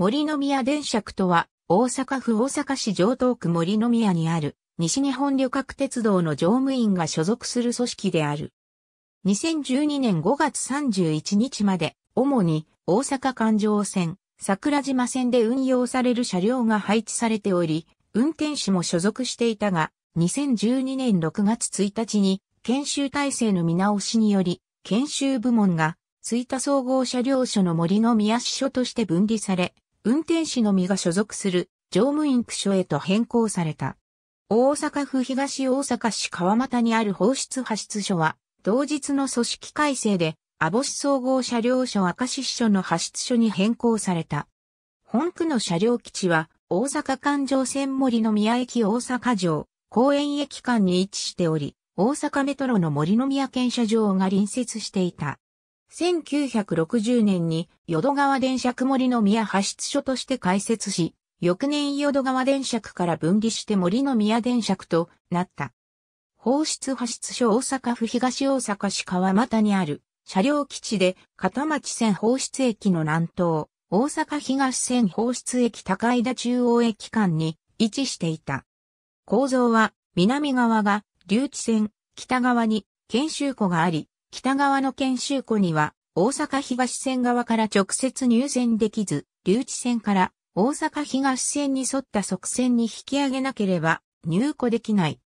森の宮電区とは、大阪府大阪市城東区森の宮にある、西日本旅客鉄道の乗務員が所属する組織である。2012年5月31日まで、主に大阪環状線、桜島線で運用される車両が配置されており、運転士も所属していたが、2012年6月1日に、研修体制の見直しにより、研修部門が、追田総合車両所の森の宮支所として分離され、運転士のみが所属する乗務員区所へと変更された。大阪府東大阪市川又にある放出派出所は、同日の組織改正で、網市総合車両所赤市支所の派出所に変更された。本区の車両基地は、大阪環状線森の宮駅大阪城、公園駅間に位置しており、大阪メトロの森の宮検車場が隣接していた。1960年に淀川電車曇りの宮派出所として開設し、翌年淀川電車から分離して森の宮電車となった。放出派出所大阪府東大阪市川又にある車両基地で片町線放出駅の南東、大阪東線放出駅高井田中央駅間に位置していた。構造は南側が留置線、北側に研修庫があり、北側の研修庫には、大阪東線側から直接入線できず、留置線から大阪東線に沿った側線に引き上げなければ入庫できない。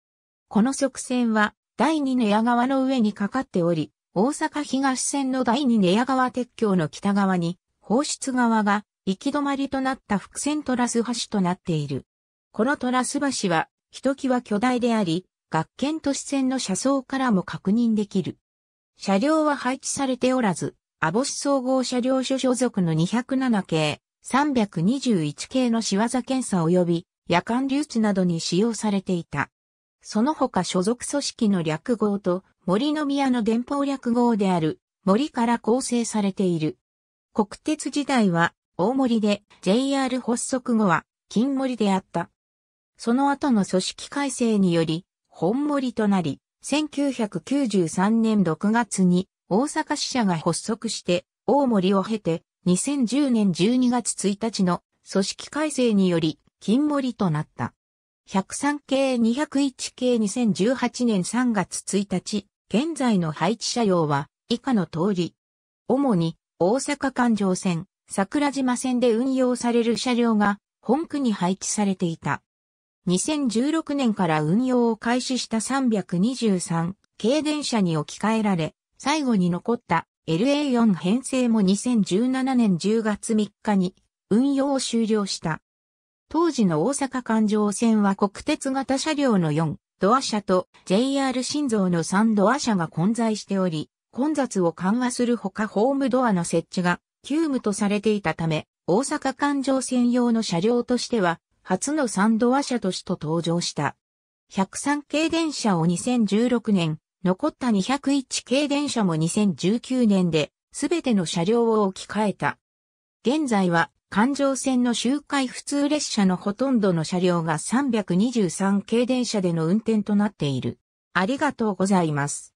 この側線は第二寝屋川の上にかかっており、大阪東線の第二寝屋川鉄橋の北側に放出側が行き止まりとなった伏線トラス橋となっている。このトラス橋はひときわ巨大であり、学研都市線の車窓からも確認できる。車両は配置されておらず、網干総合車両所所属の207系、321系の仕業検査及び夜間留置などに使用されていた。その他所属組織の略号と森の宮の電報略号である森から構成されている。国鉄時代は大森で JR 発足後は金森であった。その後の組織改正により本森となり1993年6月に大阪支社が発足して大森を経て2010年12月1日の組織改正により金森となった。103系201系2018年3月1日、現在の配置車両は以下の通り。主に大阪環状線、桜島線で運用される車両が本区に配置されていた。2016年から運用を開始した323軽電車に置き換えられ、最後に残った LA4 編成も2017年10月3日に運用を終了した。当時の大阪環状線は国鉄型車両の4ドア車と JR 新造の3ドア車が混在しており、混雑を緩和するほかホームドアの設置が急務とされていたため、大阪環状線用の車両としては初のサンドア車として登場した。103系電車を2016年、残った201系電車も2019年で、すべての車両を置き換えた。現在は、環状線の周回普通列車のほとんどの車両が323系電車での運転となっている。ありがとうございます。